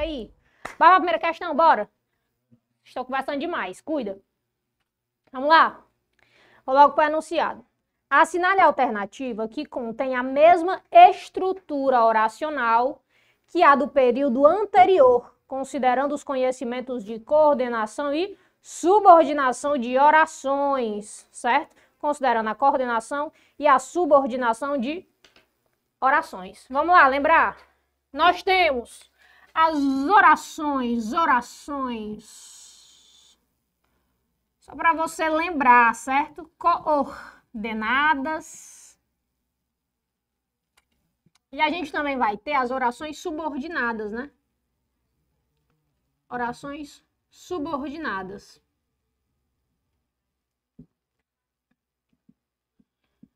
aí. Bora pra primeira questão, bora. Estou conversando demais, cuida. Vamos lá. Vou logo para o enunciado. Assinale a alternativa que contém a mesma estrutura oracional que a do período anterior, considerando os conhecimentos de coordenação e subordinação de orações, certo? Considerando a coordenação e a subordinação de orações. Vamos lá, lembrar? Nós temos as orações, orações. Só para você lembrar, certo? Coordenadas. E a gente também vai ter as orações subordinadas, né? Orações subordinadas.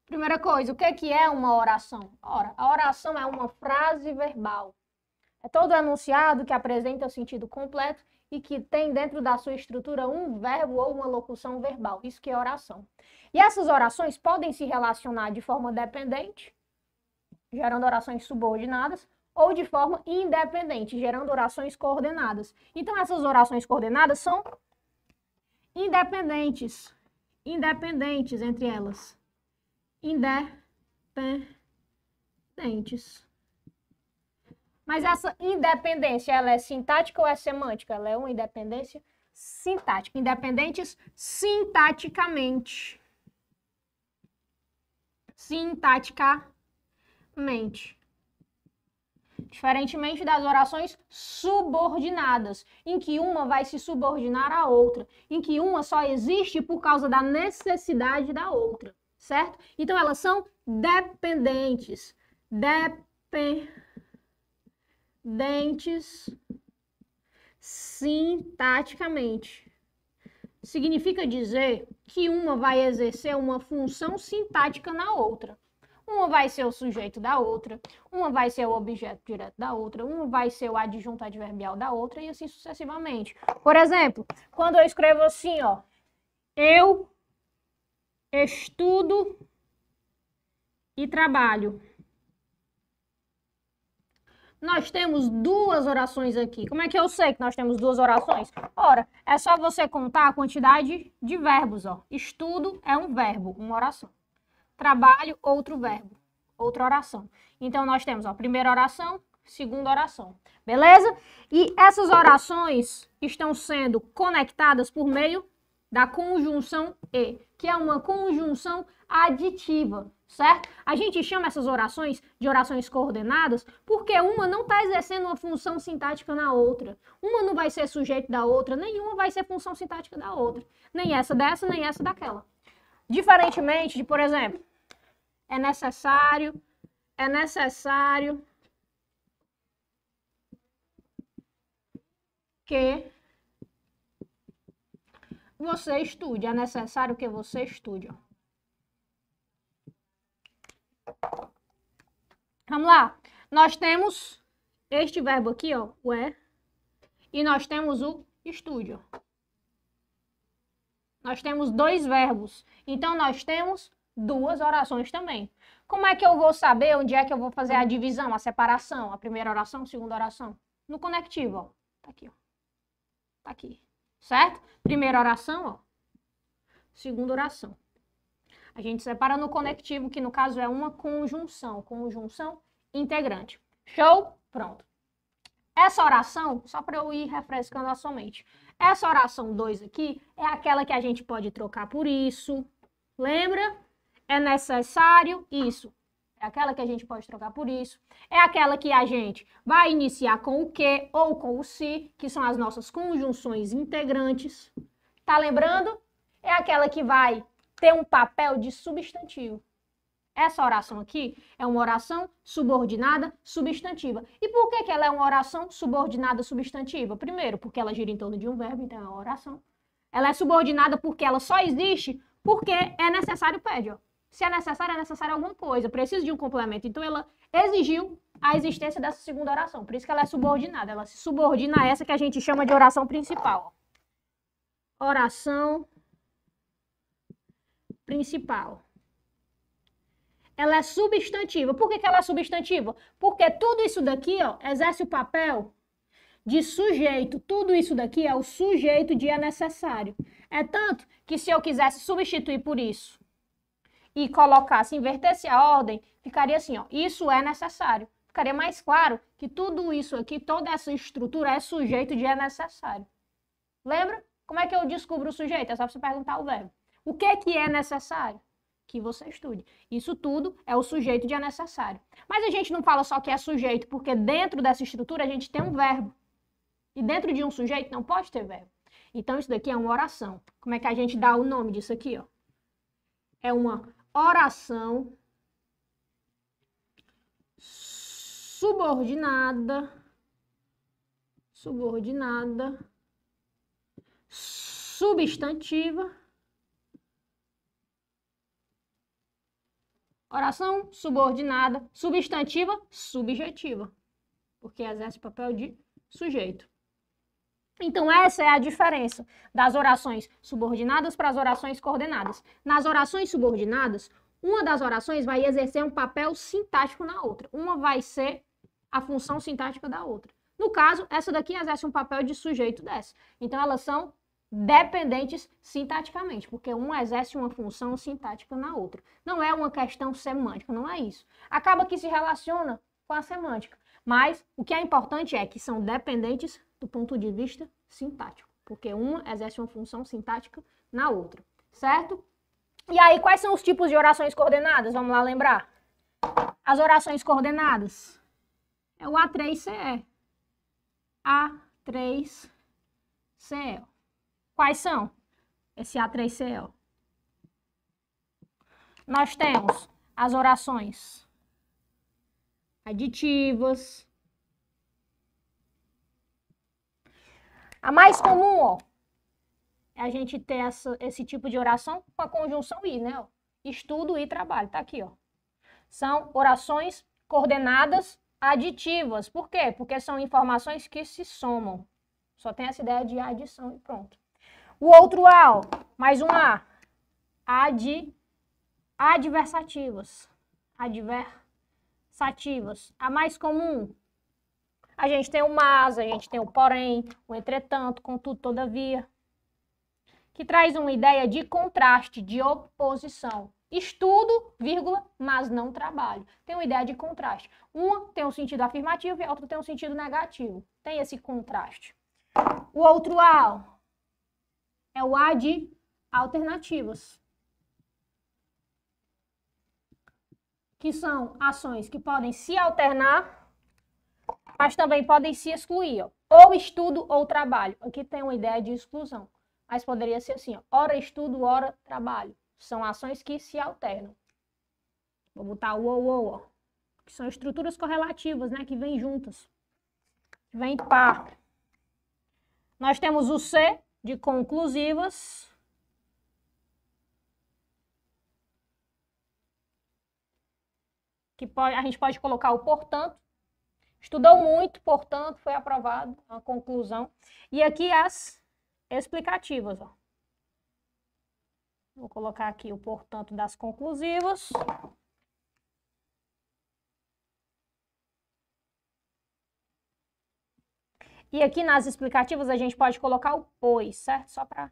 Primeira coisa, o que é uma oração? Ora, a oração é uma frase verbal é todo anunciado que apresenta o sentido completo e que tem dentro da sua estrutura um verbo ou uma locução verbal. Isso que é oração. E essas orações podem se relacionar de forma dependente, gerando orações subordinadas, ou de forma independente, gerando orações coordenadas. Então, essas orações coordenadas são independentes, independentes entre elas. Independentes. Mas essa independência, ela é sintática ou é semântica? Ela é uma independência sintática. Independentes sintaticamente. Sintaticamente. Diferentemente das orações subordinadas, em que uma vai se subordinar à outra, em que uma só existe por causa da necessidade da outra, certo? Então elas são dependentes. Dependentes dentes sintaticamente. Significa dizer que uma vai exercer uma função sintática na outra. Uma vai ser o sujeito da outra, uma vai ser o objeto direto da outra, uma vai ser o adjunto adverbial da outra e assim sucessivamente. Por exemplo, quando eu escrevo assim, ó, eu estudo e trabalho nós temos duas orações aqui. Como é que eu sei que nós temos duas orações? Ora, é só você contar a quantidade de verbos, ó. Estudo é um verbo, uma oração. Trabalho, outro verbo, outra oração. Então, nós temos, ó, primeira oração, segunda oração. Beleza? E essas orações estão sendo conectadas por meio da conjunção E, que é uma conjunção aditiva certo? A gente chama essas orações de orações coordenadas porque uma não está exercendo uma função sintática na outra. Uma não vai ser sujeito da outra, nenhuma vai ser função sintática da outra. Nem essa dessa, nem essa daquela. Diferentemente de, por exemplo, é necessário, é necessário que você estude, é necessário que você estude. Ó. Vamos lá. Nós temos este verbo aqui, ó, o é. E nós temos o estúdio. Nós temos dois verbos. Então, nós temos duas orações também. Como é que eu vou saber onde é que eu vou fazer a divisão, a separação? A primeira oração, a segunda oração? No conectivo, ó. Tá aqui, ó. Tá aqui. Certo? Primeira oração, ó. Segunda oração. A gente separa no conectivo, que no caso é uma conjunção, conjunção integrante. Show? Pronto. Essa oração, só para eu ir refrescando a sua mente, essa oração 2 aqui é aquela que a gente pode trocar por isso, lembra? É necessário isso. É aquela que a gente pode trocar por isso. É aquela que a gente vai iniciar com o que ou com o se, que são as nossas conjunções integrantes. Tá lembrando? É aquela que vai ter um papel de substantivo. Essa oração aqui é uma oração subordinada substantiva. E por que, que ela é uma oração subordinada substantiva? Primeiro, porque ela gira em torno de um verbo, então é uma oração. Ela é subordinada porque ela só existe porque é necessário pede. Ó. Se é necessário, é necessário alguma coisa. Precisa de um complemento. Então ela exigiu a existência dessa segunda oração. Por isso que ela é subordinada. Ela se subordina a essa que a gente chama de oração principal. Ó. Oração principal. Ela é substantiva. Por que, que ela é substantiva? Porque tudo isso daqui ó, exerce o papel de sujeito. Tudo isso daqui é o sujeito de é necessário. É tanto que se eu quisesse substituir por isso e colocasse, invertesse a ordem, ficaria assim, ó, isso é necessário. Ficaria mais claro que tudo isso aqui, toda essa estrutura é sujeito de é necessário. Lembra? Como é que eu descubro o sujeito? É só você perguntar o verbo. O que é que é necessário? Que você estude. Isso tudo é o sujeito de é necessário. Mas a gente não fala só que é sujeito, porque dentro dessa estrutura a gente tem um verbo. E dentro de um sujeito não pode ter verbo. Então isso daqui é uma oração. Como é que a gente dá o nome disso aqui, ó? É uma oração subordinada subordinada substantiva Oração subordinada, substantiva, subjetiva, porque exerce o papel de sujeito. Então, essa é a diferença das orações subordinadas para as orações coordenadas. Nas orações subordinadas, uma das orações vai exercer um papel sintático na outra. Uma vai ser a função sintática da outra. No caso, essa daqui exerce um papel de sujeito dessa. Então, elas são dependentes sintaticamente, porque uma exerce uma função sintática na outra. Não é uma questão semântica, não é isso. Acaba que se relaciona com a semântica, mas o que é importante é que são dependentes do ponto de vista sintático, porque uma exerce uma função sintática na outra, certo? E aí, quais são os tipos de orações coordenadas? Vamos lá lembrar. As orações coordenadas é o A3CE. A3CE. Quais são? esse a 3 co Nós temos as orações aditivas. A mais comum, ó, é a gente ter essa, esse tipo de oração com a conjunção I, né? Ó. Estudo e trabalho, tá aqui, ó. São orações coordenadas aditivas. Por quê? Porque são informações que se somam. Só tem essa ideia de adição e pronto. O outro A, ó, mais um A. de adversativos. Adversativos. A mais comum. A gente tem o mas, a gente tem o porém, o entretanto, contudo, todavia. Que traz uma ideia de contraste, de oposição. Estudo, vírgula, mas não trabalho. Tem uma ideia de contraste. Uma tem um sentido afirmativo e a outra tem um sentido negativo. Tem esse contraste. O outro A, é o A de alternativas. Que são ações que podem se alternar, mas também podem se excluir. Ó. Ou estudo ou trabalho. Aqui tem uma ideia de exclusão. Mas poderia ser assim, ó, hora estudo, hora trabalho. São ações que se alternam. Vou botar o ou ou, ó. Que são estruturas correlativas, né? Que vêm juntas. Vêm par. Nós temos o C, de conclusivas. Que pode, a gente pode colocar o portanto. Estudou muito, portanto, foi aprovado a conclusão. E aqui as explicativas. Ó. Vou colocar aqui o portanto das conclusivas. E aqui nas explicativas a gente pode colocar o pois, certo? Só para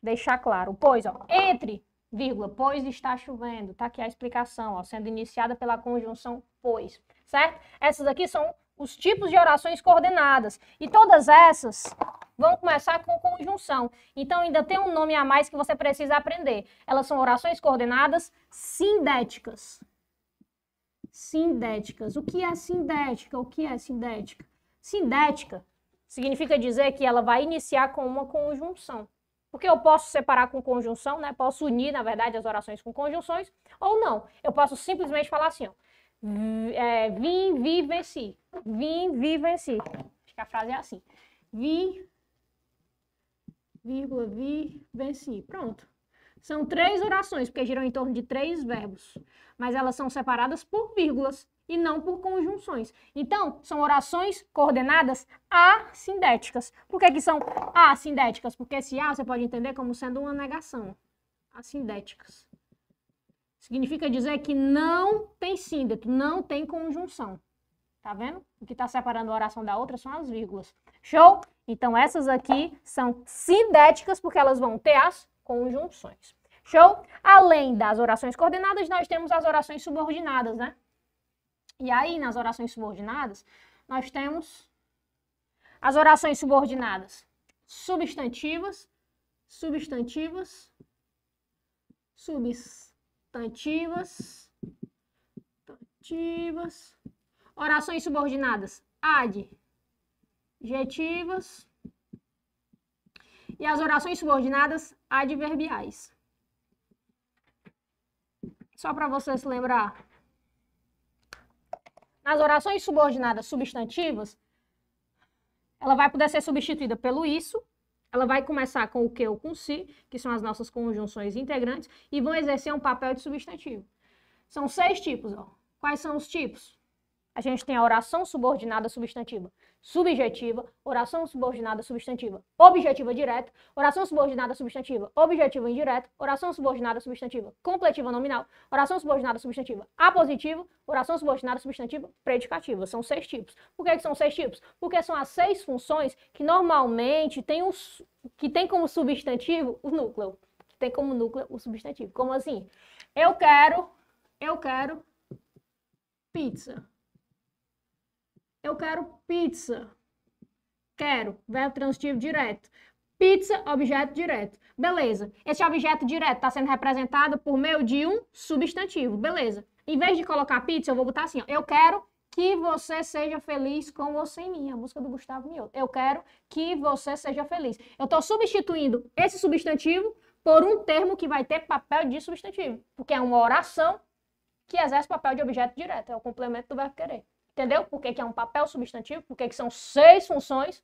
deixar claro. O pois, ó, entre, vírgula, pois está chovendo. Tá aqui a explicação, ó, sendo iniciada pela conjunção pois, certo? Essas aqui são os tipos de orações coordenadas. E todas essas vão começar com conjunção. Então ainda tem um nome a mais que você precisa aprender. Elas são orações coordenadas sindéticas. Sindéticas. O que é sindética? O que é sindética? Sindética significa dizer que ela vai iniciar com uma conjunção. Porque eu posso separar com conjunção, né? Posso unir, na verdade, as orações com conjunções, ou não. Eu posso simplesmente falar assim, ó. É, vim, vi, venci. Vim, vi, venci. Acho que a frase é assim. Vim, vírgula, vi, venci. Pronto. São três orações, porque giram em torno de três verbos. Mas elas são separadas por vírgulas e não por conjunções. Então, são orações coordenadas assindéticas. Por que, que são assindéticas? Porque esse A você pode entender como sendo uma negação. Assindéticas. Significa dizer que não tem síndeto, não tem conjunção. Tá vendo? O que está separando a oração da outra são as vírgulas. Show? Então, essas aqui são sindéticas porque elas vão ter as conjunções. Show? Além das orações coordenadas, nós temos as orações subordinadas, né? E aí, nas orações subordinadas, nós temos as orações subordinadas substantivas, substantivas, substantivas, substantivas, orações subordinadas adjetivas e as orações subordinadas adverbiais. Só para vocês lembrar nas orações subordinadas substantivas, ela vai poder ser substituída pelo isso, ela vai começar com o que ou com se, si, que são as nossas conjunções integrantes, e vão exercer um papel de substantivo. São seis tipos. Ó. Quais são os tipos? A gente tem a oração subordinada substantiva subjetiva, oração subordinada substantiva objetiva direta, oração subordinada substantiva objetiva indireta, oração subordinada substantiva completiva nominal, oração subordinada substantiva apositiva, oração subordinada substantiva predicativa. São seis tipos. Por que, que são seis tipos? Porque são as seis funções que normalmente tem, um que tem como substantivo o núcleo. Tem como núcleo o substantivo. Como assim? Eu quero, eu quero pizza. Eu quero pizza. Quero, verbo transitivo direto. Pizza, objeto direto. Beleza. Esse objeto direto está sendo representado por meio de um substantivo. Beleza. Em vez de colocar pizza, eu vou botar assim, ó. Eu quero que você seja feliz com ou sem mim. A música do Gustavo Mioto. Eu quero que você seja feliz. Eu estou substituindo esse substantivo por um termo que vai ter papel de substantivo, porque é uma oração que exerce papel de objeto direto, é o complemento do verbo querer. Entendeu? Por que, que é um papel substantivo? Por que, que são seis funções?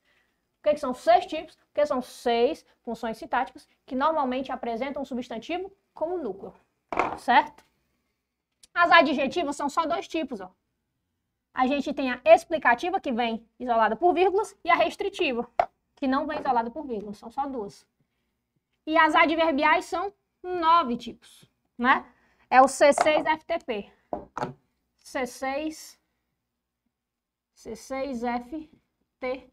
Por que, que são seis tipos? Porque são seis funções sintáticas que normalmente apresentam um substantivo como núcleo. Certo? As adjetivas são só dois tipos, ó. A gente tem a explicativa, que vem isolada por vírgulas, e a restritiva, que não vem isolada por vírgulas, são só duas. E as adverbiais são nove tipos, né? É o C6FTP. C6 C6FTP.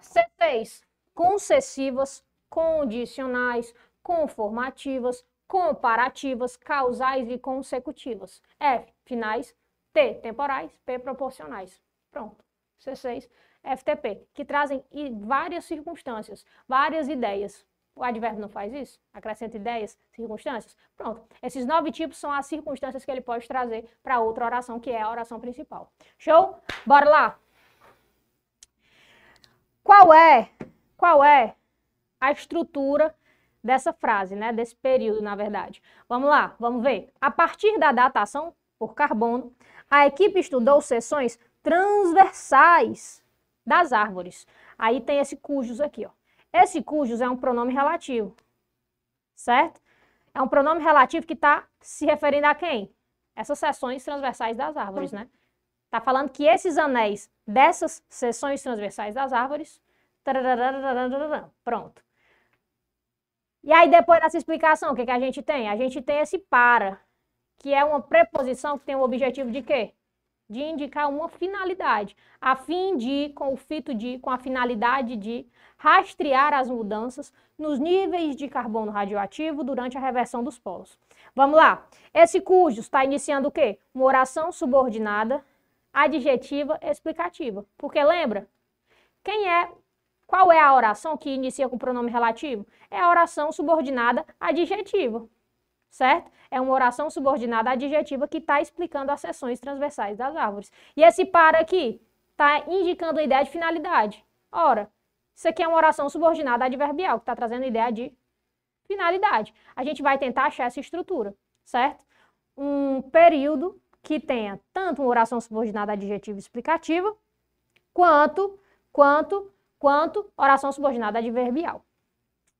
c 6 concessivas, condicionais, conformativas, comparativas, causais e consecutivas. F, finais, T, temporais, P, proporcionais. Pronto. C6, FTP, que trazem várias circunstâncias, várias ideias. O advérbio não faz isso? Acrescenta ideias, circunstâncias? Pronto. Esses nove tipos são as circunstâncias que ele pode trazer para outra oração, que é a oração principal. Show? Bora lá! Qual é, qual é a estrutura dessa frase, né? Desse período, na verdade. Vamos lá, vamos ver. A partir da datação por carbono, a equipe estudou seções transversais das árvores. Aí tem esse cujos aqui, ó. Esse cujos é um pronome relativo, certo? É um pronome relativo que está se referindo a quem? Essas seções transversais das árvores, né? Está falando que esses anéis dessas seções transversais das árvores. Pronto. E aí, depois dessa explicação, o que, que a gente tem? A gente tem esse para, que é uma preposição que tem o objetivo de quê? de indicar uma finalidade, a fim de, com o fito de, com a finalidade de rastrear as mudanças nos níveis de carbono radioativo durante a reversão dos polos. Vamos lá. Esse cujo está iniciando o quê? Uma oração subordinada, adjetiva, explicativa. Porque lembra? Quem é? Qual é a oração que inicia com pronome relativo? É a oração subordinada adjetiva certo? É uma oração subordinada adjetiva que está explicando as seções transversais das árvores. E esse para aqui está indicando a ideia de finalidade. Ora, isso aqui é uma oração subordinada adverbial, que está trazendo a ideia de finalidade. A gente vai tentar achar essa estrutura, certo? Um período que tenha tanto uma oração subordinada adjetiva explicativa, quanto, quanto, quanto oração subordinada adverbial.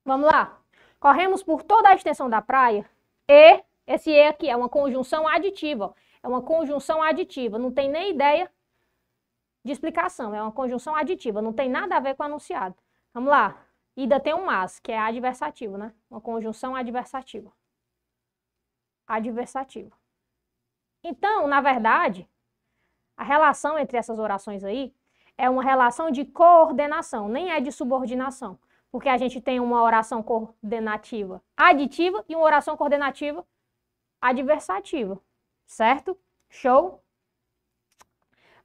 Vamos lá? Corremos por toda a extensão da praia e, esse E aqui é uma conjunção aditiva. Ó. É uma conjunção aditiva. Não tem nem ideia de explicação. É uma conjunção aditiva. Não tem nada a ver com o anunciado. Vamos lá. E ainda tem um mas, que é adversativo, né? Uma conjunção adversativa. Adversativa. Então, na verdade, a relação entre essas orações aí é uma relação de coordenação, nem é de subordinação porque a gente tem uma oração coordenativa aditiva e uma oração coordenativa adversativa, certo? Show?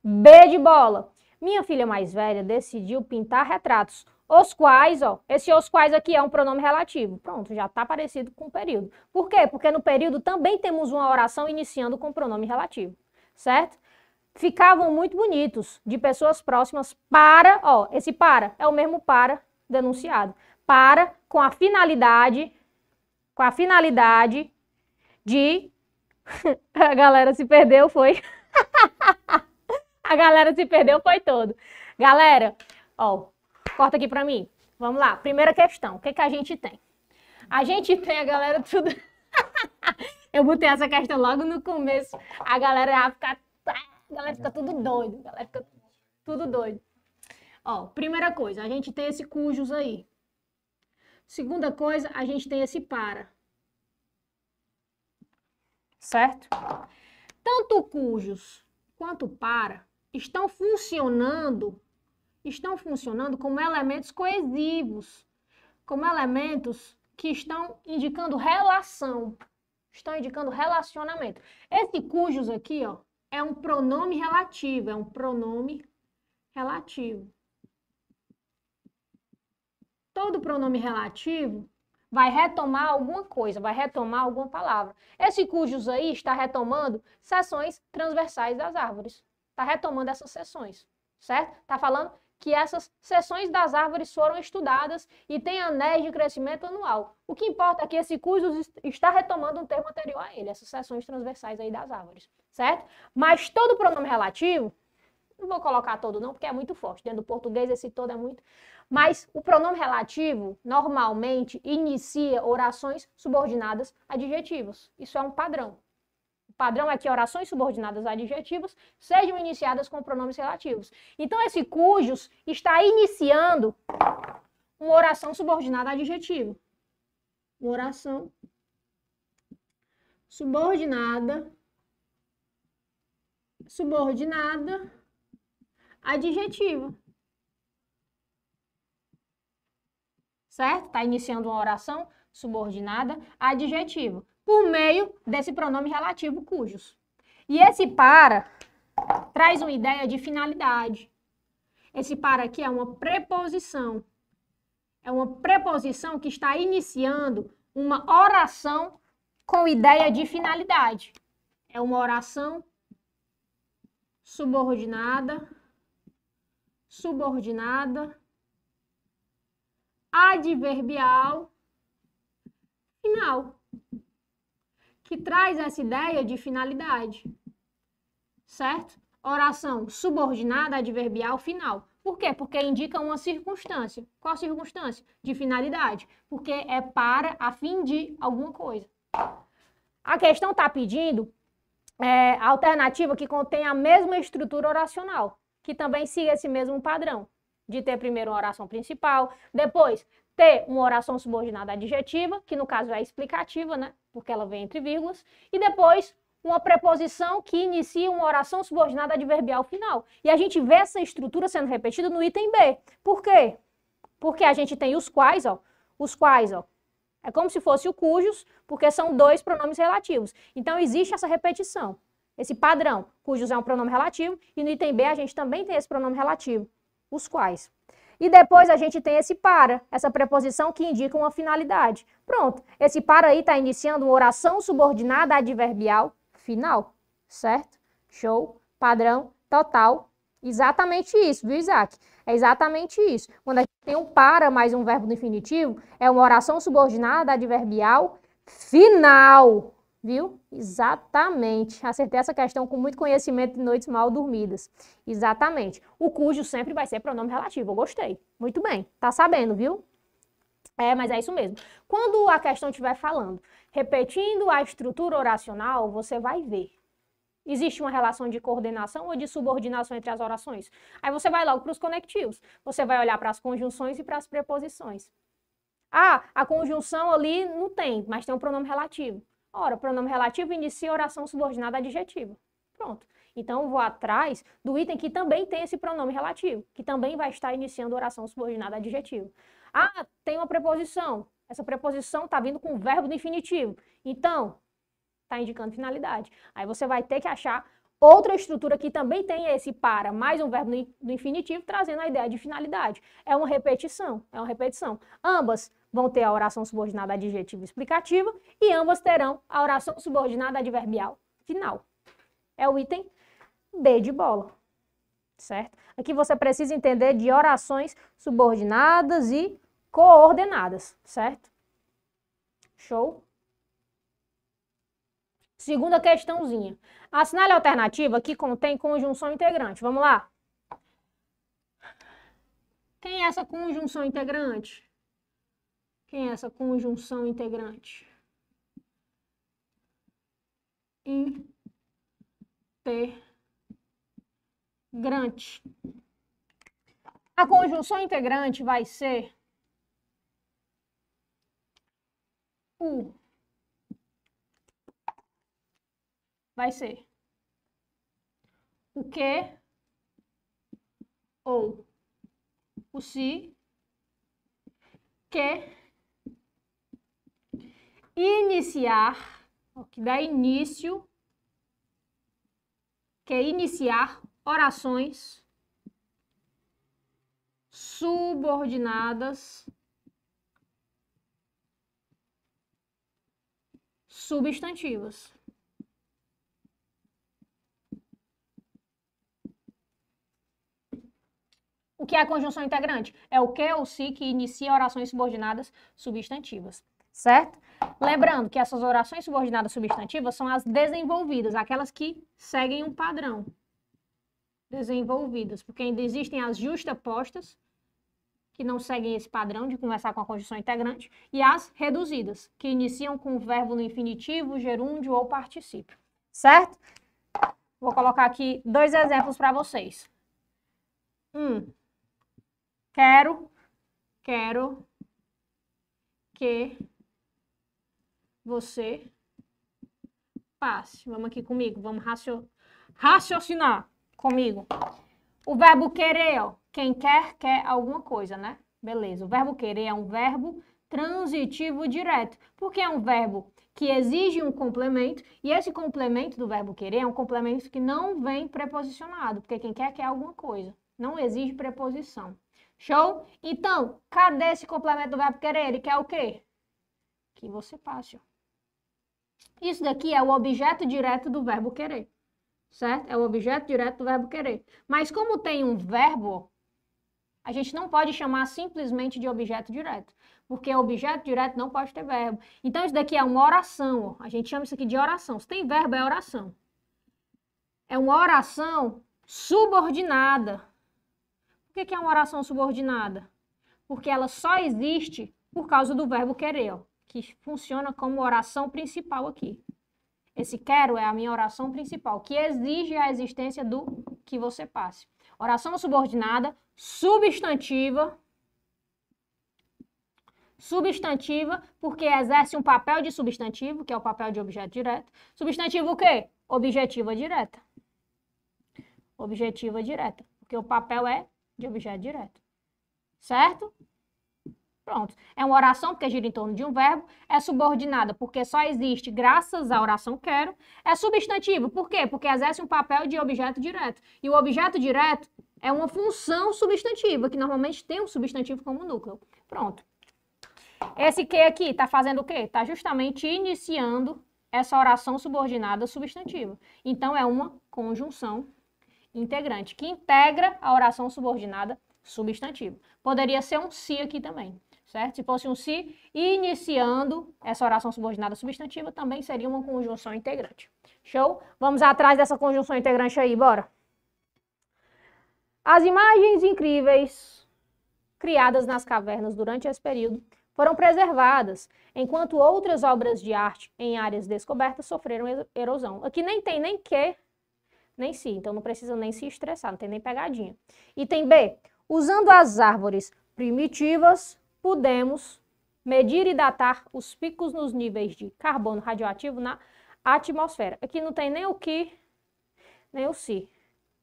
B de bola. Minha filha mais velha decidiu pintar retratos, os quais, ó, esse os quais aqui é um pronome relativo. Pronto, já está parecido com o período. Por quê? Porque no período também temos uma oração iniciando com pronome relativo, certo? Ficavam muito bonitos, de pessoas próximas, para, ó, esse para é o mesmo para denunciado. Para com a finalidade, com a finalidade de. a galera se perdeu, foi. a galera se perdeu, foi todo. Galera, ó, corta aqui pra mim. Vamos lá, primeira questão. O que, que a gente tem? A gente tem a galera tudo. Eu botei essa questão logo no começo. A galera ia ficar. A galera fica tudo doido. A galera fica tudo doido. Ó, primeira coisa, a gente tem esse cujos aí. Segunda coisa, a gente tem esse para. Certo? Tanto cujos quanto para estão funcionando, estão funcionando como elementos coesivos, como elementos que estão indicando relação, estão indicando relacionamento. Esse cujos aqui, ó, é um pronome relativo, é um pronome relativo. Todo pronome relativo vai retomar alguma coisa, vai retomar alguma palavra. Esse cujos aí está retomando seções transversais das árvores. Está retomando essas seções, certo? Está falando que essas seções das árvores foram estudadas e tem anéis de crescimento anual. O que importa é que esse cujos está retomando um termo anterior a ele, essas seções transversais aí das árvores, certo? Mas todo pronome relativo, não vou colocar todo não, porque é muito forte. Dentro do português esse todo é muito, mas o pronome relativo normalmente inicia orações subordinadas a adjetivos. Isso é um padrão. O padrão é que orações subordinadas a adjetivos sejam iniciadas com pronomes relativos. Então, esse cujos está iniciando uma oração subordinada a adjetivo. Uma oração subordinada subordinada adjetiva. certo? Está iniciando uma oração subordinada, adjetivo, por meio desse pronome relativo cujos. E esse para traz uma ideia de finalidade. Esse para aqui é uma preposição. É uma preposição que está iniciando uma oração com ideia de finalidade. É uma oração subordinada, subordinada adverbial final, que traz essa ideia de finalidade, certo? Oração subordinada adverbial final. Por quê? Porque indica uma circunstância. Qual circunstância? De finalidade. Porque é para, a fim de alguma coisa. A questão está pedindo é, alternativa que contém a mesma estrutura oracional, que também siga esse mesmo padrão de ter primeiro uma oração principal, depois ter uma oração subordinada adjetiva, que no caso é explicativa, né? Porque ela vem entre vírgulas, e depois uma preposição que inicia uma oração subordinada adverbial final. E a gente vê essa estrutura sendo repetida no item B. Por quê? Porque a gente tem os quais, ó, os quais, ó. É como se fosse o cujos, porque são dois pronomes relativos. Então existe essa repetição, esse padrão. Cujos é um pronome relativo e no item B a gente também tem esse pronome relativo os quais. E depois a gente tem esse para, essa preposição que indica uma finalidade. Pronto, esse para aí está iniciando uma oração subordinada adverbial final, certo? Show, padrão, total, exatamente isso, viu, Isaac? É exatamente isso. Quando a gente tem um para mais um verbo no infinitivo, é uma oração subordinada adverbial final, Viu? Exatamente. Acertei essa questão com muito conhecimento de noites mal dormidas. Exatamente. O cujo sempre vai ser pronome relativo. Eu gostei. Muito bem. Tá sabendo, viu? É, mas é isso mesmo. Quando a questão estiver falando, repetindo a estrutura oracional, você vai ver. Existe uma relação de coordenação ou de subordinação entre as orações? Aí você vai logo para os conectivos. Você vai olhar para as conjunções e para as preposições. Ah, a conjunção ali não tem, mas tem um pronome relativo. Ora, pronome relativo inicia oração subordinada adjetiva. Pronto. Então, vou atrás do item que também tem esse pronome relativo, que também vai estar iniciando oração subordinada adjetiva. Ah, tem uma preposição. Essa preposição está vindo com o verbo do infinitivo. Então, está indicando finalidade. Aí você vai ter que achar outra estrutura que também tem esse para, mais um verbo no infinitivo, trazendo a ideia de finalidade. É uma repetição, é uma repetição. Ambas vão ter a oração subordinada adjetiva explicativa e ambas terão a oração subordinada adverbial final. É o item B de bola, certo? Aqui você precisa entender de orações subordinadas e coordenadas, certo? Show? Segunda questãozinha. Assinale a alternativa que contém conjunção integrante. Vamos lá? Tem é essa conjunção integrante? Quem é essa conjunção integrante? Integrante. A conjunção integrante vai ser o vai ser o que ou o se si, que iniciar, o que dá início, que é iniciar orações subordinadas substantivas. O que é a conjunção integrante? É o que ou se que inicia orações subordinadas substantivas certo? Lembrando que essas orações subordinadas substantivas são as desenvolvidas, aquelas que seguem um padrão. Desenvolvidas, porque ainda existem as justapostas, que não seguem esse padrão de conversar com a conjunção integrante, e as reduzidas, que iniciam com o verbo no infinitivo, gerúndio ou particípio, certo? Vou colocar aqui dois exemplos para vocês. Um, quero, quero que você passe. Vamos aqui comigo, vamos racio... raciocinar comigo. O verbo querer, ó, quem quer, quer alguma coisa, né? Beleza, o verbo querer é um verbo transitivo direto, porque é um verbo que exige um complemento, e esse complemento do verbo querer é um complemento que não vem preposicionado, porque quem quer quer alguma coisa, não exige preposição. Show? Então, cadê esse complemento do verbo querer? Ele quer o quê? Que você passe, ó. Isso daqui é o objeto direto do verbo querer, certo? É o objeto direto do verbo querer. Mas como tem um verbo, a gente não pode chamar simplesmente de objeto direto, porque objeto direto não pode ter verbo. Então, isso daqui é uma oração. A gente chama isso aqui de oração. Se tem verbo, é oração. É uma oração subordinada. Por que, é uma oração subordinada? Porque ela só existe por causa do verbo querer. Ó que funciona como oração principal aqui. Esse quero é a minha oração principal, que exige a existência do que você passe. Oração subordinada, substantiva. Substantiva, porque exerce um papel de substantivo, que é o papel de objeto direto. Substantivo o quê? Objetiva direta. Objetiva direta, porque o papel é de objeto direto. Certo? Pronto. É uma oração porque gira em torno de um verbo, é subordinada porque só existe graças à oração quero, é substantivo, por quê? Porque exerce um papel de objeto direto. E o objeto direto é uma função substantiva, que normalmente tem um substantivo como núcleo. Pronto. Esse que aqui está fazendo o quê? Está justamente iniciando essa oração subordinada substantiva. Então, é uma conjunção integrante, que integra a oração subordinada substantiva. Poderia ser um se si aqui também certo? Se fosse um se iniciando, essa oração subordinada substantiva também seria uma conjunção integrante. Show? Vamos atrás dessa conjunção integrante aí, bora. As imagens incríveis criadas nas cavernas durante esse período foram preservadas, enquanto outras obras de arte em áreas descobertas sofreram erosão. Aqui nem tem nem que, nem se, então não precisa nem se estressar, não tem nem pegadinha. Item B. Usando as árvores primitivas pudemos medir e datar os picos nos níveis de carbono radioativo na atmosfera. Aqui não tem nem o que, nem o se.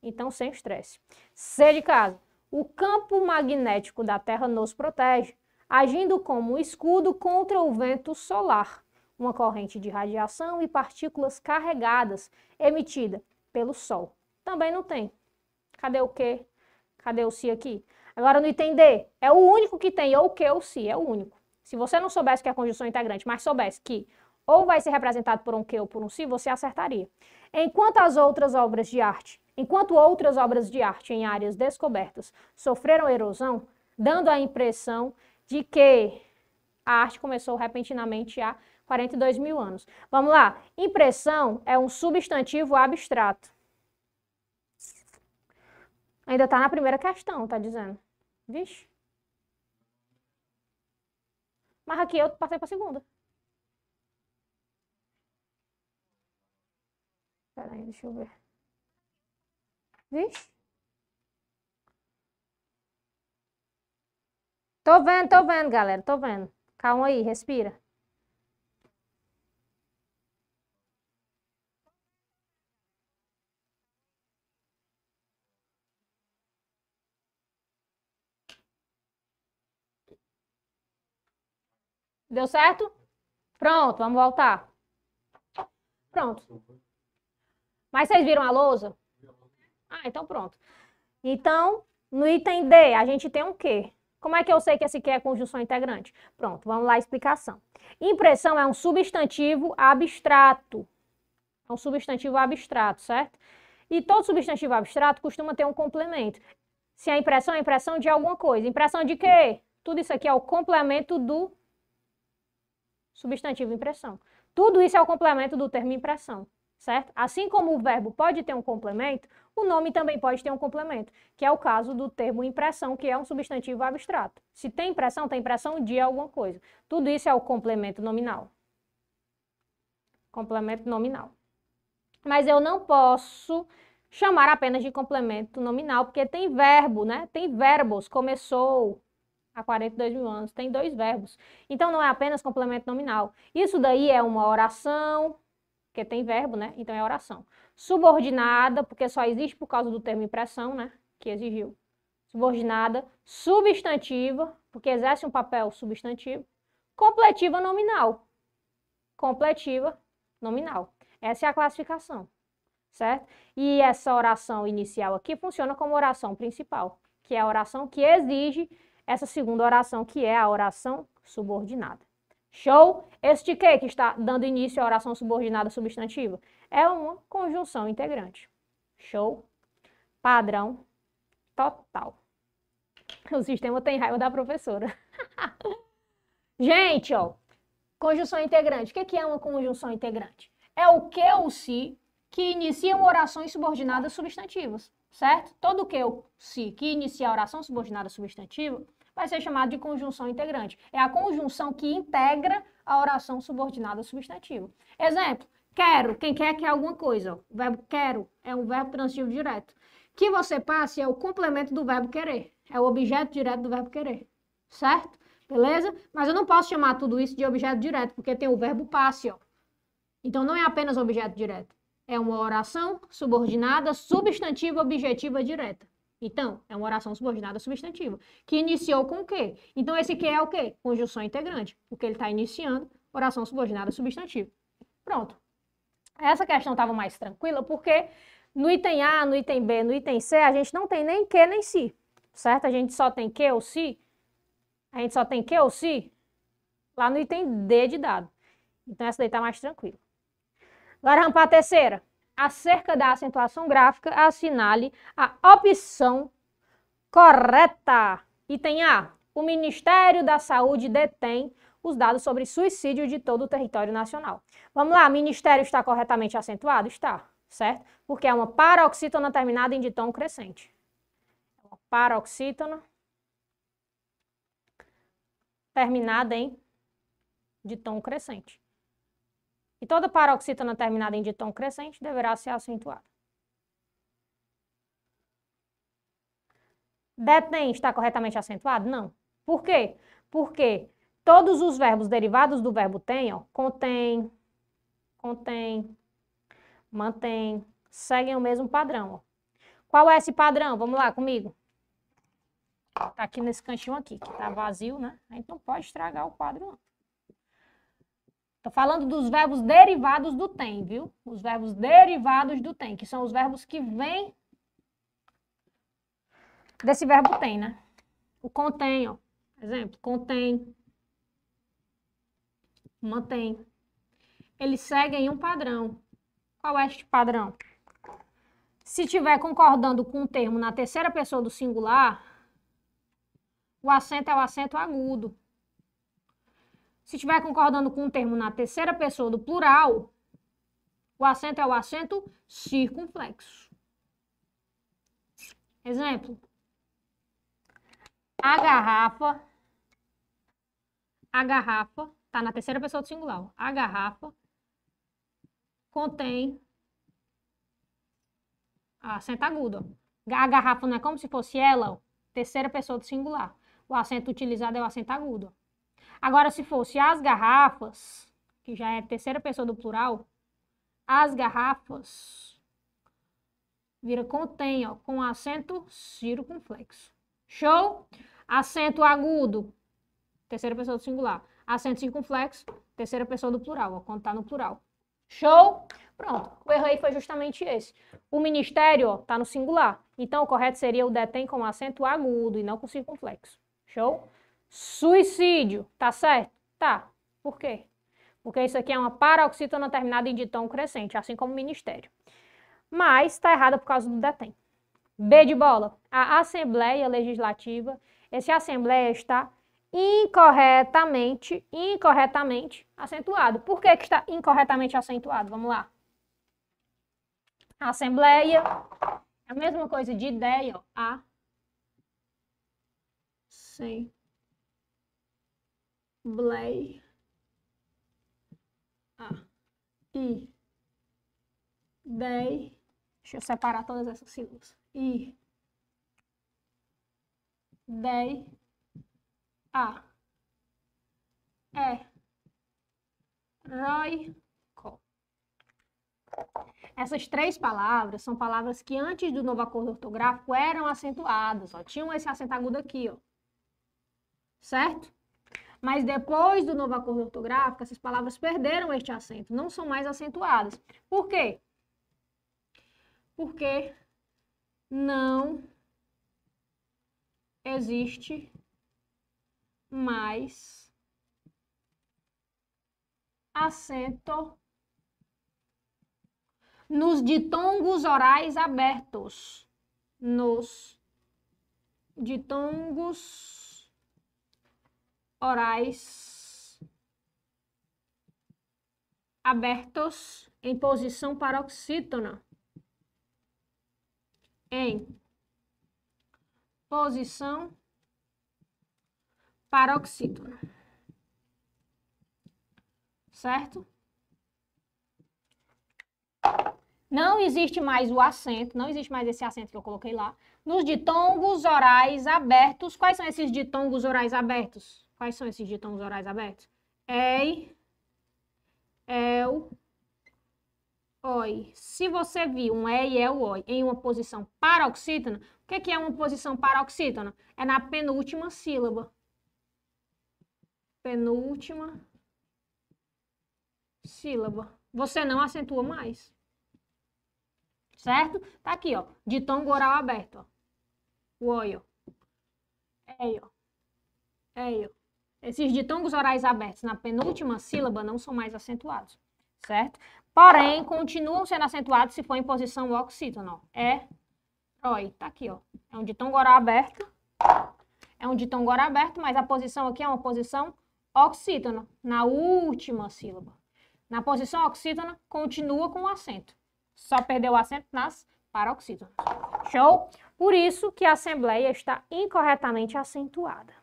Então, sem estresse. C de casa. O campo magnético da Terra nos protege, agindo como um escudo contra o vento solar, uma corrente de radiação e partículas carregadas emitida pelo Sol. Também não tem. Cadê o que? Cadê o se aqui? Agora, no item D, é o único que tem ou que ou se, é o único. Se você não soubesse que é a conjunção é integrante, mas soubesse que ou vai ser representado por um que ou por um se, você acertaria. Enquanto as outras obras de arte, enquanto outras obras de arte em áreas descobertas sofreram erosão, dando a impressão de que a arte começou repentinamente há 42 mil anos. Vamos lá. Impressão é um substantivo abstrato. Ainda tá na primeira questão, tá dizendo. Vixe. Mas aqui eu passei para segunda. Pera aí, deixa eu ver. Vixe. Tô vendo, tô vendo, galera. Tô vendo. Calma aí, respira. Deu certo? Pronto, vamos voltar. Pronto. Mas vocês viram a lousa? Ah, então pronto. Então, no item D, a gente tem um quê? Como é que eu sei que esse quê é conjunção integrante? Pronto, vamos lá a explicação. Impressão é um substantivo abstrato. É um substantivo abstrato, certo? E todo substantivo abstrato costuma ter um complemento. Se a é impressão é impressão de alguma coisa. Impressão de quê? Tudo isso aqui é o complemento do substantivo impressão. Tudo isso é o complemento do termo impressão, certo? Assim como o verbo pode ter um complemento, o nome também pode ter um complemento, que é o caso do termo impressão, que é um substantivo abstrato. Se tem impressão, tem impressão de alguma coisa. Tudo isso é o complemento nominal. Complemento nominal. Mas eu não posso chamar apenas de complemento nominal, porque tem verbo, né? Tem verbos, começou, há 42 mil anos. Tem dois verbos. Então não é apenas complemento nominal. Isso daí é uma oração, porque tem verbo, né? Então é oração. Subordinada, porque só existe por causa do termo impressão, né? Que exigiu. Subordinada. Substantiva, porque exerce um papel substantivo. Completiva nominal. Completiva nominal. Essa é a classificação, certo? E essa oração inicial aqui funciona como oração principal, que é a oração que exige essa segunda oração, que é a oração subordinada. Show? Este que que está dando início à oração subordinada substantiva é uma conjunção integrante. Show? Padrão total. O sistema tem raiva da professora. Gente, ó, conjunção integrante. O que, que é uma conjunção integrante? É o que ou se que iniciam orações subordinadas substantivas certo? Todo que eu se que inicia a oração subordinada substantiva vai ser chamado de conjunção integrante. É a conjunção que integra a oração subordinada substantiva. Exemplo, quero, quem quer quer alguma coisa. O verbo quero é um verbo transitivo direto. Que você passe é o complemento do verbo querer. É o objeto direto do verbo querer. Certo? Beleza? Mas eu não posso chamar tudo isso de objeto direto, porque tem o verbo passe, ó. Então não é apenas objeto direto é uma oração subordinada substantiva objetiva direta. Então, é uma oração subordinada substantiva, que iniciou com o quê? Então, esse que é o quê? Conjunção integrante, porque ele está iniciando oração subordinada substantiva. Pronto. Essa questão estava mais tranquila, porque no item A, no item B, no item C, a gente não tem nem que nem se, certo? A gente só tem que ou se, a gente só tem que ou se lá no item D de dado. Então, essa daí está mais tranquila. Agora vamos para a terceira. Acerca da acentuação gráfica, assinale a opção correta. Item A. O Ministério da Saúde detém os dados sobre suicídio de todo o território nacional. Vamos lá, Ministério está corretamente acentuado? Está, certo? Porque é uma paroxítona terminada em ditom crescente. É paroxítona terminada em ditom crescente. E toda paroxítona terminada em ditom crescente deverá ser acentuada. Detém está corretamente acentuado? Não. Por quê? Porque todos os verbos derivados do verbo tem, ó, contém, contém, mantém, seguem o mesmo padrão. Ó. Qual é esse padrão? Vamos lá comigo. Tá aqui nesse cantinho aqui, que tá vazio, né? A gente não pode estragar o quadro, não. Estou falando dos verbos derivados do tem, viu? Os verbos derivados do tem, que são os verbos que vêm desse verbo tem, né? O contém, ó. Exemplo, contém, mantém. Eles seguem um padrão. Qual é este padrão? Se tiver concordando com o um termo na terceira pessoa do singular, o acento é o acento agudo. Se estiver concordando com um termo na terceira pessoa do plural, o acento é o acento circunflexo. Exemplo. A garrafa. A garrafa. Está na terceira pessoa do singular. A garrafa contém acento agudo. A garrafa não é como se fosse ela, terceira pessoa do singular. O acento utilizado é o acento agudo. Agora, se fosse as garrafas, que já é terceira pessoa do plural, as garrafas vira contém, ó, com acento circunflexo. Show? Acento agudo, terceira pessoa do singular. Acento circunflexo, terceira pessoa do plural, ó, quando tá no plural. Show? Pronto. O erro aí foi justamente esse. O ministério, ó, tá no singular. Então, o correto seria o detém com acento agudo e não com circunflexo. Show? Suicídio, tá certo? Tá. Por quê? Porque isso aqui é uma paroxítona terminada em ditão crescente, assim como ministério. Mas tá errada por causa do detém. B de bola. A Assembleia Legislativa, esse Assembleia está incorretamente, incorretamente acentuado. Por que, que está incorretamente acentuado? Vamos lá. Assembleia, a mesma coisa de ideia, ó. A. Sim. Blay. A. I. Dei. Deixa eu separar todas essas sílabas. I. Dei. A. é, Roy. Co. Essas três palavras são palavras que antes do novo acordo ortográfico eram acentuadas. Ó. Tinham esse acento agudo aqui, ó. Certo? Mas depois do novo acordo ortográfico, essas palavras perderam este acento, não são mais acentuadas. Por quê? Porque não existe mais acento nos ditongos orais abertos. Nos ditongos orais abertos em posição paroxítona. Em posição paroxítona. Certo? Não existe mais o acento, não existe mais esse acento que eu coloquei lá. Nos ditongos orais abertos, quais são esses ditongos orais abertos? Quais são esses ditongos orais abertos? Ei, eu, oi. Se você viu um ei, El, oi em uma posição paroxítona, o é que, é uma posição paroxítona? É na penúltima sílaba. Penúltima sílaba. Você não acentua mais. Certo? Tá aqui, ó. Ditongo oral aberto, ó. O oi, ó. Ei, ó. Ei, ó. Esses ditongos orais abertos na penúltima sílaba não são mais acentuados, certo? Porém, continuam sendo acentuados se for em posição oxítona. É, olha, tá aqui, ó. É um ditongo oral aberto. É um ditongo oral aberto, mas a posição aqui é uma posição oxítona, na última sílaba. Na posição oxítona, continua com o acento. Só perdeu o acento nas paroxítonas. Show? Por isso que a assembleia está incorretamente acentuada.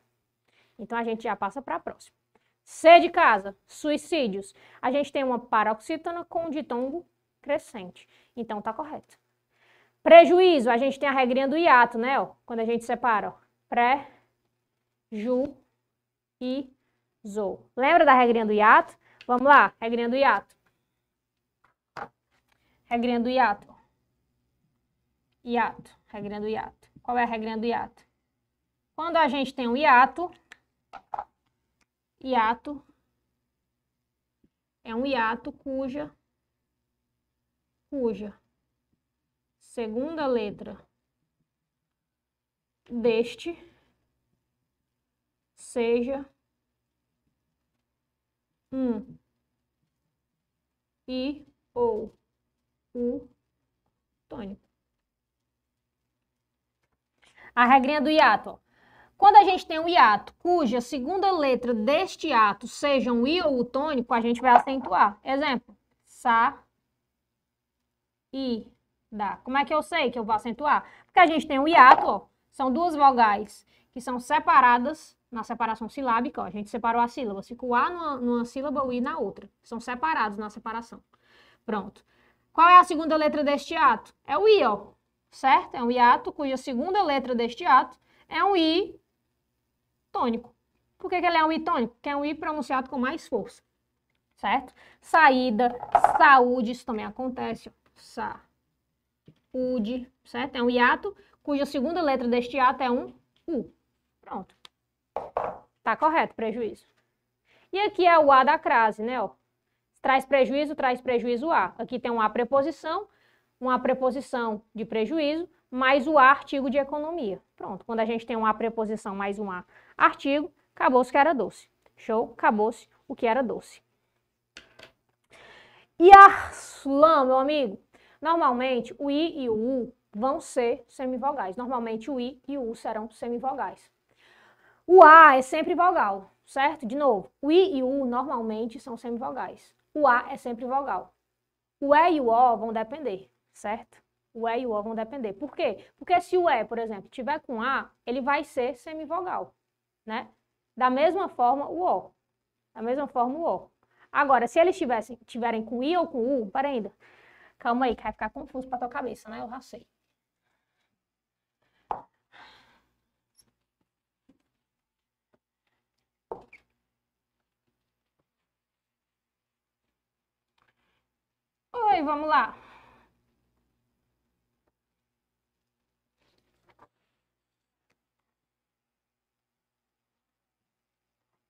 Então a gente já passa para a próxima. C de casa, suicídios. A gente tem uma paroxítona com um ditongo crescente. Então tá correto. Prejuízo, a gente tem a regrinha do hiato, né? Ó, quando a gente separa, ó. Pré, ju e zo. Lembra da regrinha do hiato? Vamos lá, regrinha do hiato. Regrinha do hiato. Hiato, regrinha do hiato. Qual é a regrinha do hiato? Quando a gente tem um hiato, hiato é um hiato cuja cuja segunda letra deste seja um i ou o tônico. A regrinha do hiato. Quando a gente tem um hiato cuja segunda letra deste ato seja um i ou o tônico, a gente vai acentuar. Exemplo, sa, i, da. Como é que eu sei que eu vou acentuar? Porque a gente tem um hiato, ó, são duas vogais que são separadas na separação silábica, ó, a gente separou a sílaba, sílabas, o A numa, numa sílaba, o I na outra. São separados na separação. Pronto. Qual é a segunda letra deste ato? É o I, ó, certo? É um hiato cuja segunda letra deste ato é um I tônico. Por que, que ele é um i tônico? Porque é um i pronunciado com mais força, certo? Saída, saúde, isso também acontece. Saúde, certo? É um hiato cuja segunda letra deste hiato é um U. Pronto. Tá correto, prejuízo. E aqui é o A da crase, né? Ó. Traz prejuízo, traz prejuízo A. Aqui tem um A preposição, uma preposição de prejuízo, mais o A artigo de economia. Pronto, quando a gente tem uma preposição mais um A Artigo, acabou-se o que era doce. Show, acabou-se o que era doce. E Arslan, meu amigo, normalmente o I e o U vão ser semivogais. Normalmente o I e o U serão semivogais. O A é sempre vogal, certo? De novo, o I e o U normalmente são semivogais. O A é sempre vogal. O E e o O vão depender, certo? O E e o O vão depender. Por quê? Porque se o E, por exemplo, tiver com A, ele vai ser semivogal né? Da mesma forma o O. Da mesma forma o O. Agora, se eles tivessem, tiverem com I ou com U, para ainda. Calma aí, que vai ficar confuso para tua cabeça, né? Eu já sei. Oi, vamos lá.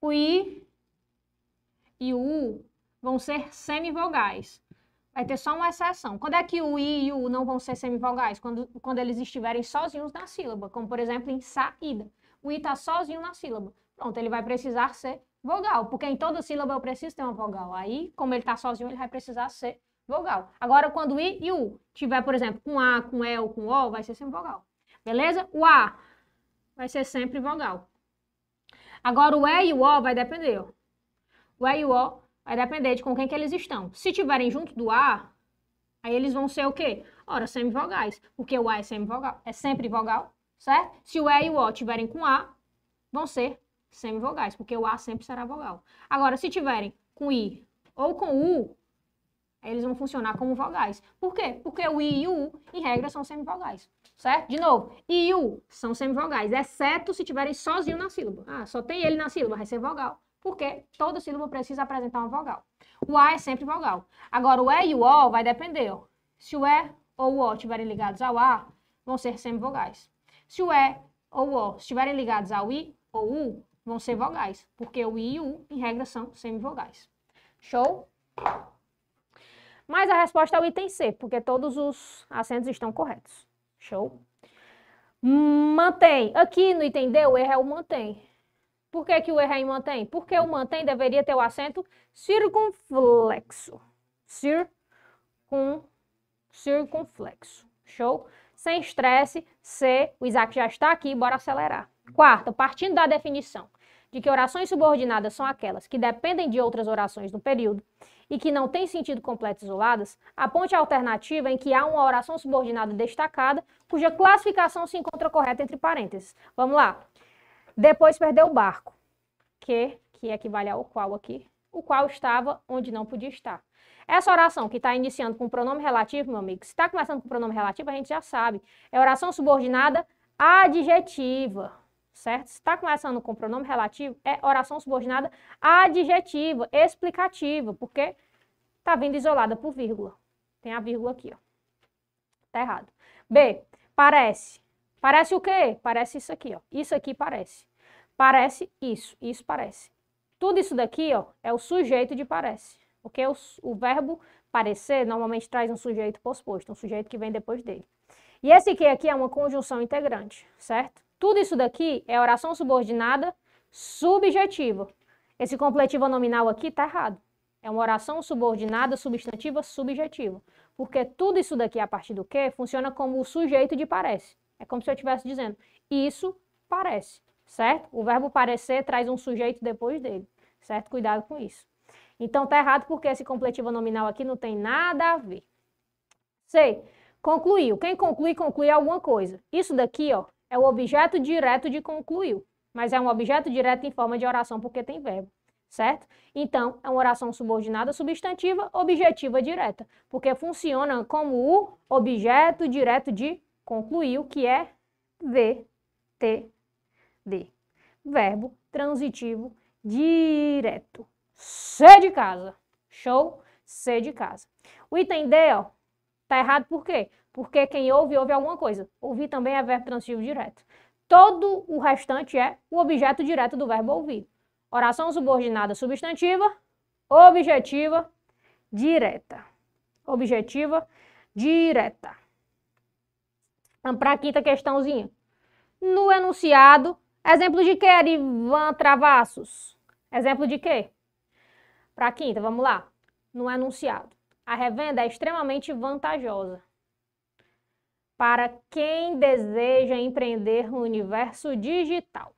O I e o U vão ser semivogais. Vai ter só uma exceção. Quando é que o I e o U não vão ser semivogais? Quando, quando eles estiverem sozinhos na sílaba, como por exemplo em saída. O I está sozinho na sílaba. Pronto, ele vai precisar ser vogal, porque em toda sílaba eu preciso ter uma vogal. Aí, como ele está sozinho, ele vai precisar ser vogal. Agora, quando o I e o U tiver, por exemplo, com A, com E ou com O, vai ser sempre vogal. Beleza? O A vai ser sempre vogal. Agora, o E e o O vai depender. O E e o O vai depender de com quem que eles estão. Se tiverem junto do A, aí eles vão ser o quê? Ora, semivogais, porque o A é semivogal, é sempre vogal, certo? Se o E e o O tiverem com A, vão ser semivogais, porque o A sempre será vogal. Agora, se tiverem com I ou com U, eles vão funcionar como vogais. Por quê? Porque o I e o U, em regra, são semivogais certo? De novo, e u são semivogais, exceto se tiverem sozinho na sílaba. Ah, só tem ele na sílaba, vai ser vogal. Porque toda sílaba precisa apresentar uma vogal. O A é sempre vogal. Agora, o E e o O vai depender. Ó. Se o E ou o O estiverem ligados ao A, vão ser semivogais. Se o E ou o O estiverem ligados ao I ou U, vão ser vogais. Porque o I e o U, em regra, são semivogais. Show? Mas a resposta é o item C, porque todos os acentos estão corretos. Show? Mantém. Aqui no entender o erro é o mantém. Por que, que o erro é em mantém? Porque o mantém deveria ter o acento circunflexo. Circun, circunflexo. Show? Sem estresse, C. O Isaac já está aqui, bora acelerar. Quarta, partindo da definição de que orações subordinadas são aquelas que dependem de outras orações no período e que não tem sentido completo isoladas, aponte a alternativa é em que há uma oração subordinada destacada, cuja classificação se encontra correta entre parênteses. Vamos lá. Depois perdeu o barco, que, que equivale ao qual aqui, o qual estava onde não podia estar. Essa oração que está iniciando com pronome relativo, meu amigo, se está começando com pronome relativo, a gente já sabe. É oração subordinada adjetiva certo? Se está começando com pronome relativo, é oração subordinada adjetiva, explicativa, porque está vindo isolada por vírgula. Tem a vírgula aqui, ó. Tá errado. B, parece. Parece o quê? Parece isso aqui, ó. Isso aqui parece. Parece isso, isso parece. Tudo isso daqui, ó, é o sujeito de parece. Porque o, o verbo parecer normalmente traz um sujeito posposto, um sujeito que vem depois dele. E esse que aqui é uma conjunção integrante, certo? Tudo isso daqui é oração subordinada subjetiva. Esse completivo nominal aqui está errado. É uma oração subordinada substantiva subjetiva. Porque tudo isso daqui, a partir do que, funciona como o sujeito de parece. É como se eu estivesse dizendo, isso parece, certo? O verbo parecer traz um sujeito depois dele, certo? Cuidado com isso. Então está errado porque esse completivo nominal aqui não tem nada a ver. C. Concluiu. Quem conclui, conclui alguma coisa. Isso daqui, ó, é o objeto direto de concluiu, mas é um objeto direto em forma de oração porque tem verbo, certo? Então, é uma oração subordinada substantiva objetiva direta, porque funciona como o objeto direto de concluiu, que é VTD. Verbo transitivo direto. C de casa. Show? C de casa. O item D, ó, tá errado por quê? Porque quem ouve, ouve alguma coisa. Ouvir também é verbo transitivo direto. Todo o restante é o objeto direto do verbo ouvir. Oração subordinada substantiva, objetiva, direta. Objetiva, direta. Vamos para a quinta questãozinha. No enunciado, exemplo de quê, Arivan Travassos? Exemplo de quê? Para a quinta, vamos lá. No enunciado. A revenda é extremamente vantajosa para quem deseja empreender no universo digital.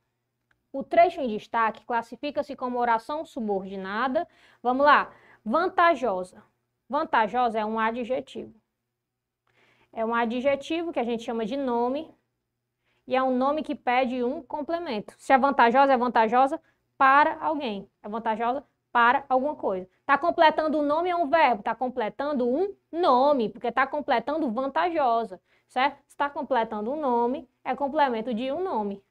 O trecho em destaque classifica-se como oração subordinada. Vamos lá. Vantajosa. Vantajosa é um adjetivo. É um adjetivo que a gente chama de nome e é um nome que pede um complemento. Se é vantajosa, é vantajosa para alguém. É vantajosa para alguma coisa. Está completando o um nome é um verbo, está completando um nome, porque está completando vantajosa certo? Está completando um nome, é complemento de um nome.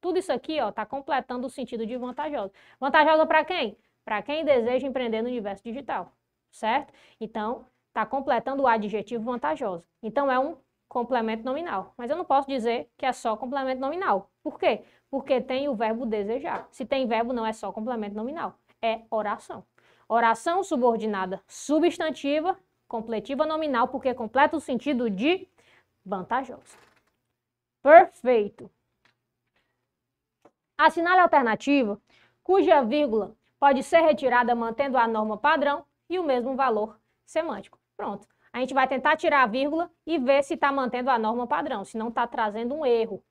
Tudo isso aqui, ó, está completando o sentido de vantajosa. Vantajosa para quem? Para quem deseja empreender no universo digital, certo? Então, está completando o adjetivo vantajosa. Então, é um complemento nominal. Mas eu não posso dizer que é só complemento nominal. Por quê? Porque tem o verbo desejar. Se tem verbo, não é só complemento nominal, é oração. Oração subordinada substantiva, completiva nominal, porque completa o sentido de vantajosa. Perfeito. Assinale a alternativa cuja vírgula pode ser retirada mantendo a norma padrão e o mesmo valor semântico. Pronto. A gente vai tentar tirar a vírgula e ver se está mantendo a norma padrão, se não está trazendo um erro.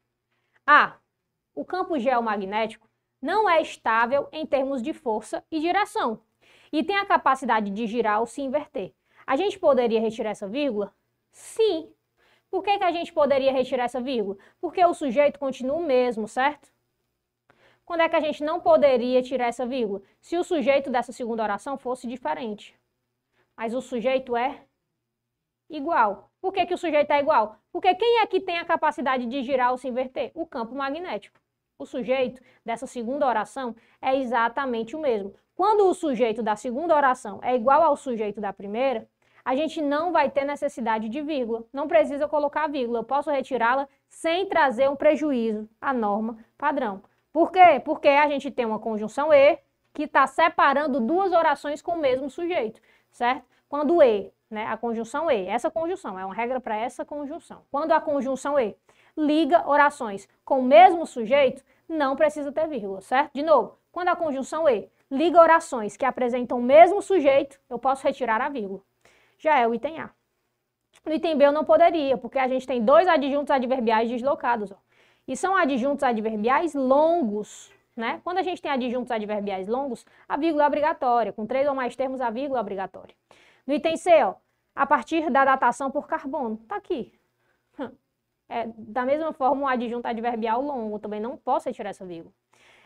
A. O campo geomagnético não é estável em termos de força e direção e tem a capacidade de girar ou se inverter. A gente poderia retirar essa vírgula? Sim, por que, que a gente poderia retirar essa vírgula? Porque o sujeito continua o mesmo, certo? Quando é que a gente não poderia tirar essa vírgula? Se o sujeito dessa segunda oração fosse diferente. Mas o sujeito é igual. Por que, que o sujeito é igual? Porque quem é que tem a capacidade de girar ou se inverter? O campo magnético. O sujeito dessa segunda oração é exatamente o mesmo. Quando o sujeito da segunda oração é igual ao sujeito da primeira, a gente não vai ter necessidade de vírgula. Não precisa colocar vírgula, eu posso retirá-la sem trazer um prejuízo à norma padrão. Por quê? Porque a gente tem uma conjunção E que está separando duas orações com o mesmo sujeito, certo? Quando E, né, a conjunção E, essa conjunção, é uma regra para essa conjunção. Quando a conjunção E liga orações com o mesmo sujeito, não precisa ter vírgula, certo? De novo, quando a conjunção E liga orações que apresentam o mesmo sujeito, eu posso retirar a vírgula já é o item A. No item B eu não poderia, porque a gente tem dois adjuntos adverbiais deslocados. Ó. E são adjuntos adverbiais longos. Né? Quando a gente tem adjuntos adverbiais longos, a vírgula é obrigatória. Com três ou mais termos, a vírgula é obrigatória. No item C, ó, a partir da datação por carbono. Está aqui. É, da mesma forma, um adjunto adverbial longo. Também não posso retirar essa vírgula.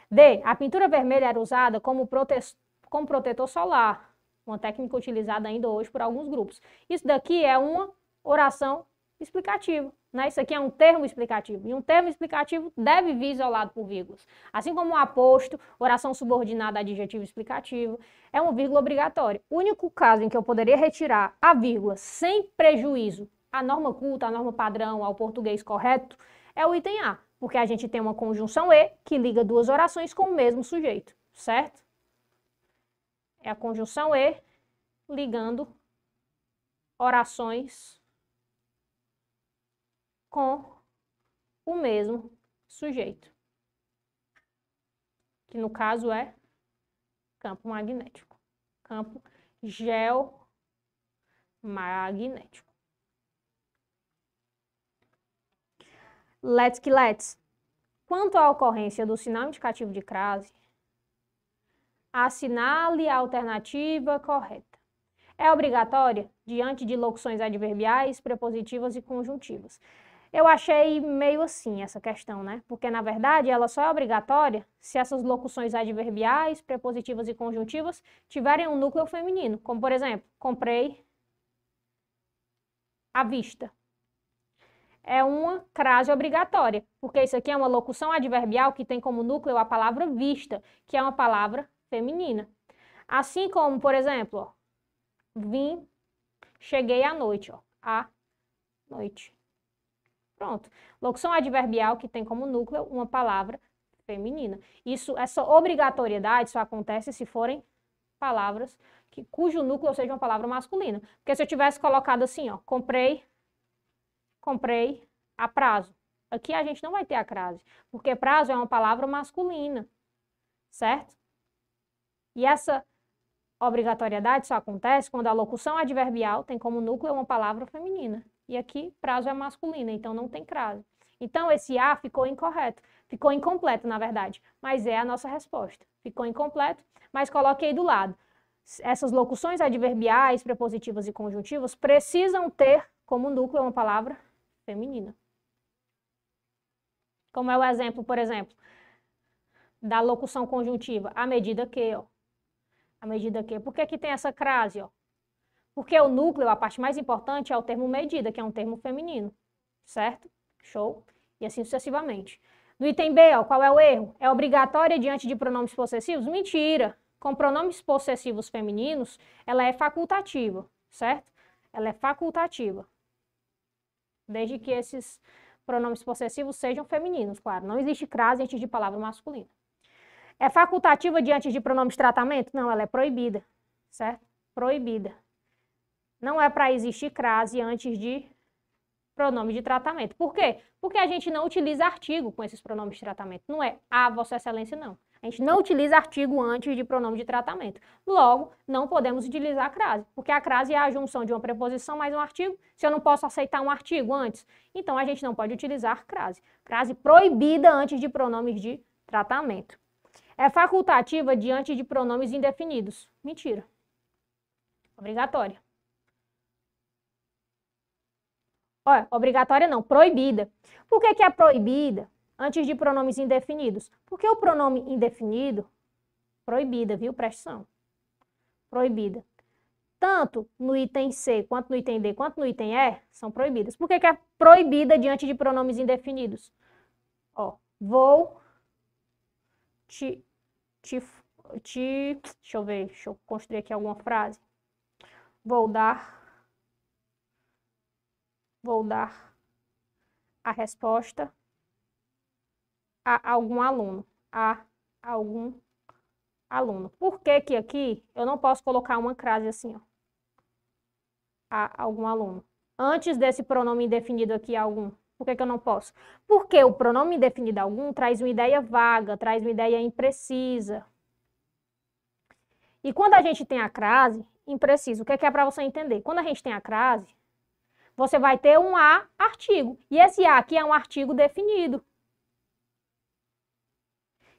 D. A pintura vermelha era usada como, prote... como protetor solar uma técnica utilizada ainda hoje por alguns grupos. Isso daqui é uma oração explicativa. Né? Isso aqui é um termo explicativo. E um termo explicativo deve vir isolado por vírgulas. Assim como o aposto, oração subordinada adjetivo explicativo, é uma vírgula obrigatória. O único caso em que eu poderia retirar a vírgula sem prejuízo à norma culta, à norma padrão, ao português correto, é o item A, porque a gente tem uma conjunção E que liga duas orações com o mesmo sujeito, certo? é a conjunção E ligando orações com o mesmo sujeito, que no caso é campo magnético, campo geomagnético. Let's que let's. Quanto à ocorrência do sinal indicativo de crase, Assinale a alternativa correta. É obrigatória diante de locuções adverbiais, prepositivas e conjuntivas. Eu achei meio assim essa questão, né? Porque, na verdade, ela só é obrigatória se essas locuções adverbiais, prepositivas e conjuntivas tiverem um núcleo feminino. Como, por exemplo, comprei à vista. É uma crase obrigatória, porque isso aqui é uma locução adverbial que tem como núcleo a palavra vista, que é uma palavra feminina. Assim como, por exemplo, ó, vim, cheguei à noite, ó, à noite. Pronto. Locução adverbial que tem como núcleo uma palavra feminina. Isso, essa obrigatoriedade só acontece se forem palavras que, cujo núcleo seja uma palavra masculina. Porque se eu tivesse colocado assim, ó, comprei, comprei a prazo. Aqui a gente não vai ter a crase, porque prazo é uma palavra masculina, certo? E essa obrigatoriedade só acontece quando a locução adverbial tem como núcleo uma palavra feminina. E aqui, prazo é masculina, então não tem crase. Então, esse A ficou incorreto. Ficou incompleto, na verdade. Mas é a nossa resposta. Ficou incompleto, mas coloque aí do lado. Essas locuções adverbiais, prepositivas e conjuntivas precisam ter como núcleo uma palavra feminina. Como é o exemplo, por exemplo, da locução conjuntiva, à medida que, ó, a medida que. Por que, que tem essa crase? Ó? Porque o núcleo, a parte mais importante, é o termo medida, que é um termo feminino. Certo? Show? E assim sucessivamente. No item B, ó, qual é o erro? É obrigatória diante de pronomes possessivos? Mentira! Com pronomes possessivos femininos, ela é facultativa, certo? Ela é facultativa. Desde que esses pronomes possessivos sejam femininos, claro. Não existe crase antes de palavra masculina. É facultativa diante de pronomes de tratamento? Não, ela é proibida, certo? Proibida. Não é para existir crase antes de pronome de tratamento. Por quê? Porque a gente não utiliza artigo com esses pronomes de tratamento. Não é a ah, Vossa Excelência, não. A gente não utiliza artigo antes de pronome de tratamento. Logo, não podemos utilizar a crase, porque a crase é a junção de uma preposição mais um artigo. Se eu não posso aceitar um artigo antes, então a gente não pode utilizar crase. Crase proibida antes de pronomes de tratamento é facultativa diante de pronomes indefinidos. Mentira. Obrigatória. Olha, obrigatória não, proibida. Por que, que é proibida antes de pronomes indefinidos? Porque o pronome indefinido, proibida, viu? Prestação. Proibida. Tanto no item C, quanto no item D, quanto no item E, são proibidas. Por que, que é proibida diante de pronomes indefinidos? Ó, vou, te, te, te. Deixa eu ver, deixa eu construir aqui alguma frase. Vou dar. Vou dar a resposta a algum aluno. A algum aluno. Por que que aqui eu não posso colocar uma crase assim, ó? A algum aluno. Antes desse pronome indefinido aqui, algum. Por que, que eu não posso? Porque o pronome indefinido algum traz uma ideia vaga, traz uma ideia imprecisa. E quando a gente tem a crase impreciso, o que é, que é para você entender? Quando a gente tem a crase, você vai ter um A artigo. E esse A aqui é um artigo definido.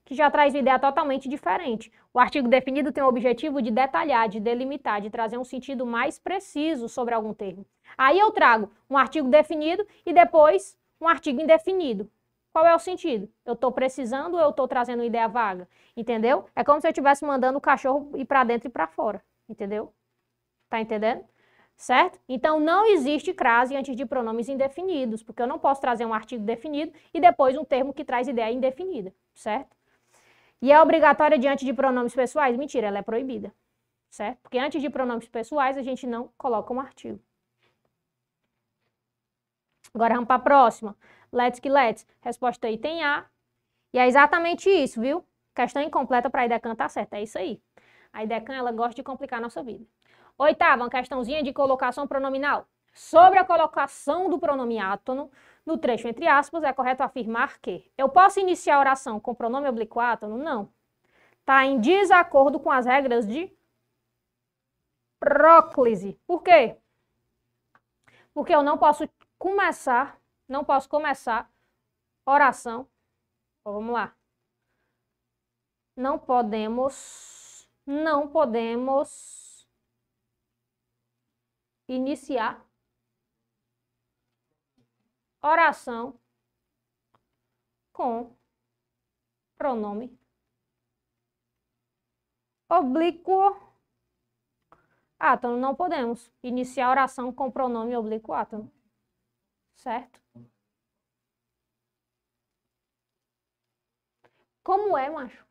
Que já traz uma ideia totalmente diferente. O artigo definido tem o objetivo de detalhar, de delimitar, de trazer um sentido mais preciso sobre algum termo. Aí eu trago um artigo definido e depois um artigo indefinido. Qual é o sentido? Eu estou precisando ou eu estou trazendo uma ideia vaga? Entendeu? É como se eu estivesse mandando o cachorro ir para dentro e para fora. Entendeu? Tá entendendo? Certo? Então, não existe crase antes de pronomes indefinidos, porque eu não posso trazer um artigo definido e depois um termo que traz ideia indefinida. Certo? E é obrigatória diante de pronomes pessoais? Mentira, ela é proibida. Certo? Porque antes de pronomes pessoais, a gente não coloca um artigo. Agora vamos para a próxima. Let's que let's. Resposta aí tem A. E é exatamente isso, viu? Questão incompleta para a IDECAN tá certa. É isso aí. A IDECAN, ela gosta de complicar a nossa vida. Oitava, uma questãozinha de colocação pronominal. Sobre a colocação do pronome átono, no trecho entre aspas, é correto afirmar que eu posso iniciar a oração com pronome oblíquo átono? Não. Está em desacordo com as regras de próclise. Por quê? Porque eu não posso começar, não posso começar oração. Então, vamos lá. Não podemos, não podemos iniciar oração com pronome oblíquo átomo. Não podemos iniciar oração com pronome oblíquo átomo certo? Como é, macho?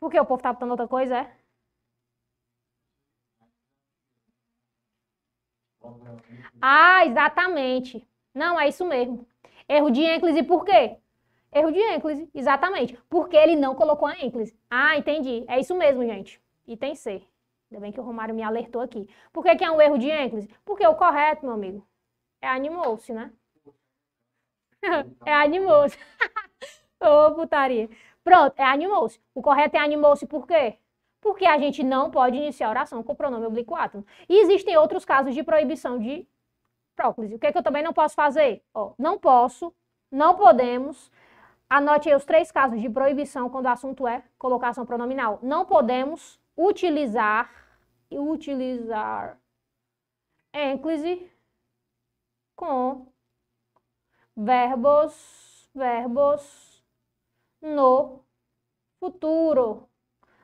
Porque o povo tá botando outra coisa, é? Ah, exatamente. Não, é isso mesmo. Erro de ênclise por quê? Erro de ênclise, exatamente. Porque ele não colocou a ênclise. Ah, entendi. É isso mesmo, gente. Item C. Ainda bem que o Romário me alertou aqui. Por que, que é um erro de ênclise? Porque o correto, meu amigo, é animou-se, né? é animou-se. Ô, oh, putaria. Pronto, é animou-se. O correto é animou-se por quê? Porque a gente não pode iniciar a oração com o pronome obliquato. E existem outros casos de proibição de próclise. O que, é que eu também não posso fazer? Ó, oh, não posso, não podemos. Anote aí os três casos de proibição quando o assunto é colocação pronominal. Não podemos utilizar utilizar ênclise é, com verbos, verbos no futuro.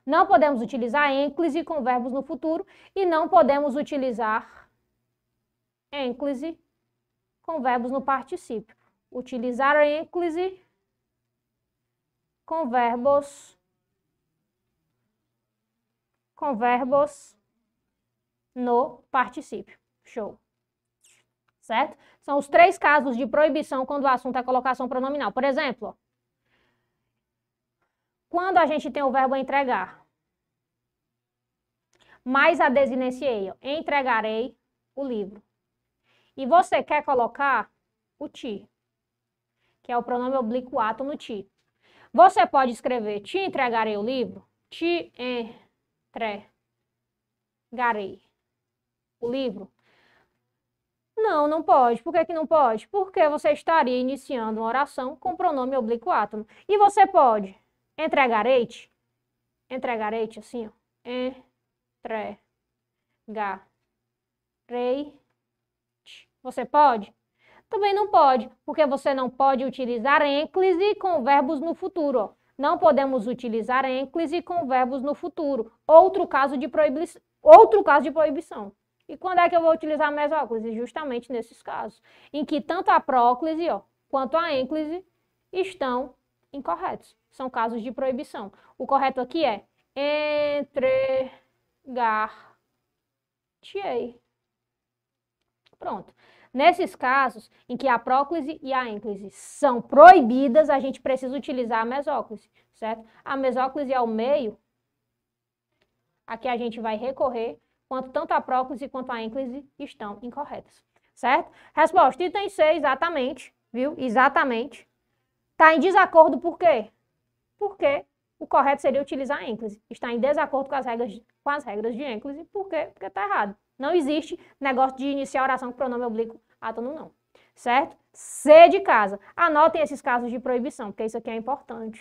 Não podemos utilizar ênclise é, com verbos no futuro e não podemos utilizar ênclise é, com verbos no particípio. Utilizar ênclise com verbos com verbos no particípio. Show. Certo? São os três casos de proibição quando o assunto é colocação pronominal. Por exemplo, quando a gente tem o verbo entregar, mais a desinenciei, entregarei o livro. E você quer colocar o ti, que é o pronome oblíquo ato no ti. Você pode escrever te entregarei o livro, te entregarei o livro? Não, não pode. Por que, que não pode? Porque você estaria iniciando uma oração com pronome oblíquo átomo. E você pode Entregarete. Entregarete assim, ó. Entregarei-te. Você pode? Também não pode, porque você não pode utilizar ênclise com verbos no futuro, ó. Não podemos utilizar ênclise com verbos no futuro. Outro caso de proibição. Outro caso de proibição. E quando é que eu vou utilizar mesóclise? Justamente nesses casos, em que tanto a próclise ó, quanto a ênclise estão incorretos. São casos de proibição. O correto aqui é entregar tiei. Pronto. Nesses casos em que a próclise e a ênclise são proibidas, a gente precisa utilizar a mesóclise, certo? A mesóclise é o meio a que a gente vai recorrer quanto tanto a próclise quanto a ênclise estão incorretas, certo? Resposta, item C, exatamente, viu? Exatamente. Está em desacordo por quê? Porque o correto seria utilizar a ênclise. Está em desacordo com as regras, com as regras de ênclise. Por quê? Porque está errado. Não existe negócio de iniciar a oração com pronome oblíquo átono, não. Certo? C de casa. Anotem esses casos de proibição, porque isso aqui é importante.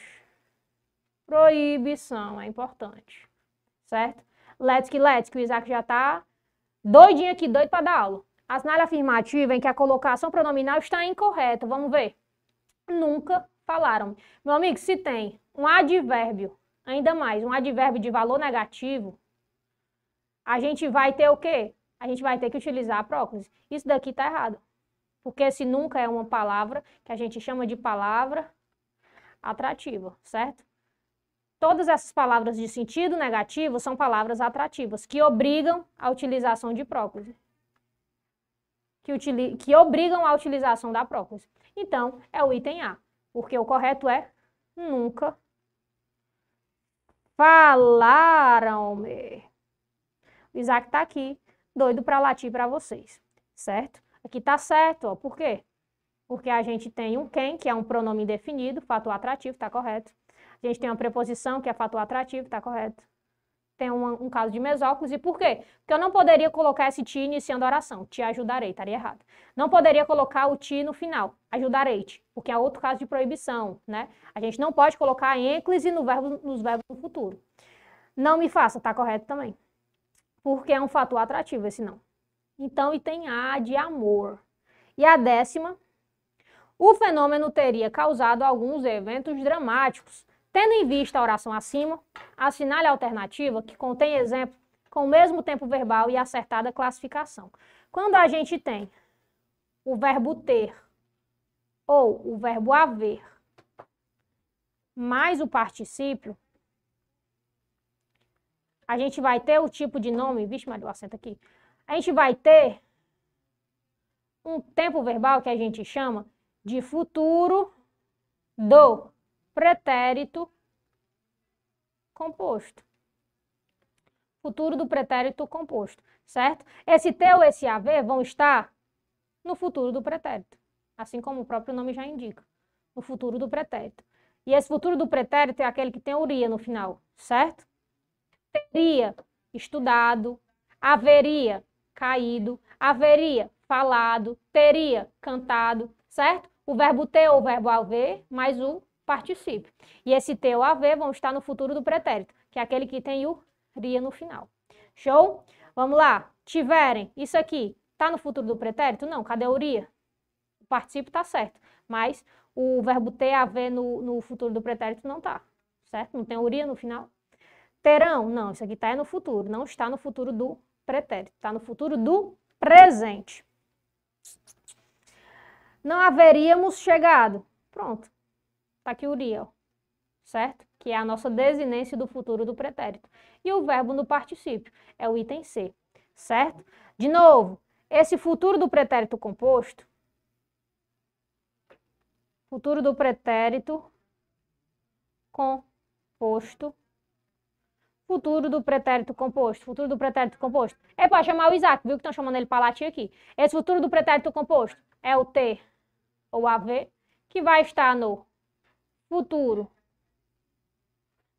Proibição é importante. Certo? Let's que let's, que o Isaac já tá doidinho aqui, doido para dar aula. Assinale afirmativa em que a colocação pronominal está incorreta. Vamos ver. Nunca falaram. Meu amigo, se tem um advérbio, ainda mais, um advérbio de valor negativo, a gente vai ter o quê? A gente vai ter que utilizar a próclise. Isso daqui tá errado. Porque esse nunca é uma palavra que a gente chama de palavra atrativa, certo? Todas essas palavras de sentido negativo são palavras atrativas, que obrigam a utilização de próclise. Que, utili que obrigam a utilização da próclise. Então, é o item A, porque o correto é nunca falaram-me. O Isaac está aqui, doido para latir para vocês, certo? Aqui tá certo, ó. Por quê? Porque a gente tem um quem, que é um pronome indefinido, fator atrativo, tá correto. A gente tem uma preposição, que é fator atrativo, está correto? Tem um, um, caso de e Por quê? Porque eu não poderia colocar esse ti iniciando a oração. Te ajudarei, estaria errado. Não poderia colocar o ti no final. Ajudarei-te, porque é outro caso de proibição, né? A gente não pode colocar ênclise no verbo, nos verbos do futuro. Não me faça, está correto também. Porque é um fator atrativo esse não. Então, e tem A de amor. E a décima, o fenômeno teria causado alguns eventos dramáticos, Tendo em vista a oração acima, assinale a alternativa que contém exemplo com o mesmo tempo verbal e acertada classificação. Quando a gente tem o verbo ter ou o verbo haver mais o particípio, a gente vai ter o tipo de nome, vixe, mas eu assento aqui. A gente vai ter um tempo verbal que a gente chama de futuro do pretérito composto. Futuro do pretérito composto, certo? Esse T ou esse AV vão estar no futuro do pretérito, assim como o próprio nome já indica, no futuro do pretérito. E esse futuro do pretérito é aquele que tem uria no final, certo? Teria estudado, haveria caído, haveria falado, teria cantado, certo? O verbo ter ou o verbo haver, mais o particípio. E esse T ou AV vão estar no futuro do pretérito, que é aquele que tem o ria no final. Show? Vamos lá. Tiverem, isso aqui está no futuro do pretérito? Não, cadê o ria? O particípio está certo, mas o verbo ter, haver no, no futuro do pretérito não está, certo? Não tem o ria no final. Terão? Não, isso aqui está é no futuro, não está no futuro do pretérito, está no futuro do presente. Não haveríamos chegado. Pronto. Está aqui certo? Que é a nossa desinência do futuro do pretérito. E o verbo no particípio é o item C, certo? De novo, esse futuro do pretérito composto, futuro do pretérito composto, futuro do pretérito composto, futuro do pretérito composto. É para chamar o Isaac, viu que estão chamando ele para latim aqui. Esse futuro do pretérito composto é o T ou AV, que vai estar no futuro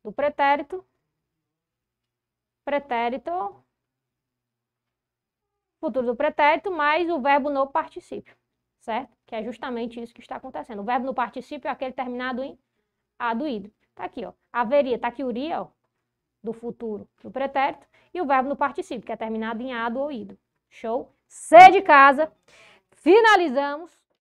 do pretérito, pretérito, futuro do pretérito, mais o verbo no particípio, certo? Que é justamente isso que está acontecendo. O verbo no particípio é aquele terminado em aduído. Tá aqui, ó. Haveria, tá aqui o ria, ó, do futuro do pretérito, e o verbo no particípio, que é terminado em ado ou ido. Show? C de casa. Finalizamos.